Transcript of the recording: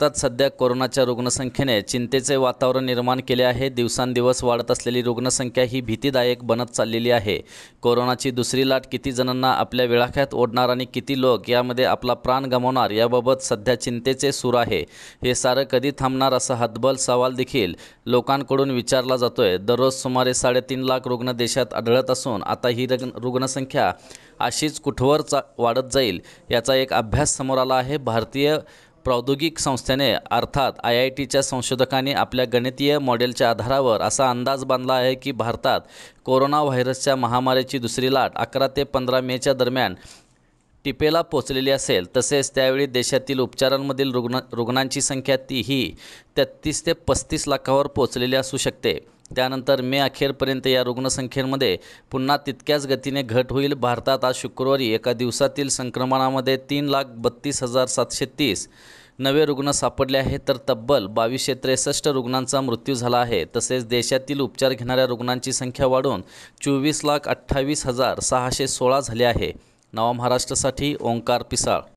भारतात सध्या कोरोनाच्या रुग्णसंख्येने चिंतेचे वातावरण निर्माण केले आहे दिवसांदिवस वाढत असलेली रुग्णसंख्या ही भीतीदायक बनत चाललेली आहे कोरोनाची दुसरी लाट किती जणांना आपल्या विळाख्यात ओढणार आणि किती लोक यामध्ये आपला प्राण गमावणार याबाबत सध्या चिंतेचे सूर आहे हे सारं कधी थांबणार असा हतबल सवाल देखील लोकांकडून विचारला जातोय दररोज सुमारे साडेतीन लाख रुग्ण देशात आढळत असून आता ही रुग्णसंख्या अशीच कुठवर चा वाढत जाईल याचा एक अभ्यास समोर आला आहे भारतीय प्रौद्योगिक संस्थेने अर्थात आय आय टीच्या संशोधकांनी आपल्या गणितीय मॉडेलच्या आधारावर असा अंदाज बांधला आहे की भारतात कोरोना व्हायरसच्या महामारीची दुसरी लाट अकरा ते पंधरा मेच्या दरम्यान टिपेला पोचलेली असेल तसेच त्यावेळी देशातील उपचारांमधील रुग्ण रुग्णांची संख्या ती ही तेहत्तीस ते पस्तीस लाखावर पोचलेली असू शकते त्यानंतर मे अखेरपर्यंत या रुग्णसंख्येमध्ये पुन्हा तितक्याच गतीने घट होईल भारतात आज शुक्रवारी एका दिवसातील संक्रमणामध्ये तीन लाख बत्तीस हजार सातशे तीस नवे रुग्ण सापडले आहेत तर तब्बल बावीसशे त्रेसष्ट रुग्णांचा मृत्यू झाला आहे तसेच देशातील उपचार घेणाऱ्या रुग्णांची संख्या वाढून चोवीस लाख अठ्ठावीस हजार सहाशे सोळा झाले आहे नवा महाराष्ट्रासाठी ओंकार पिसाळ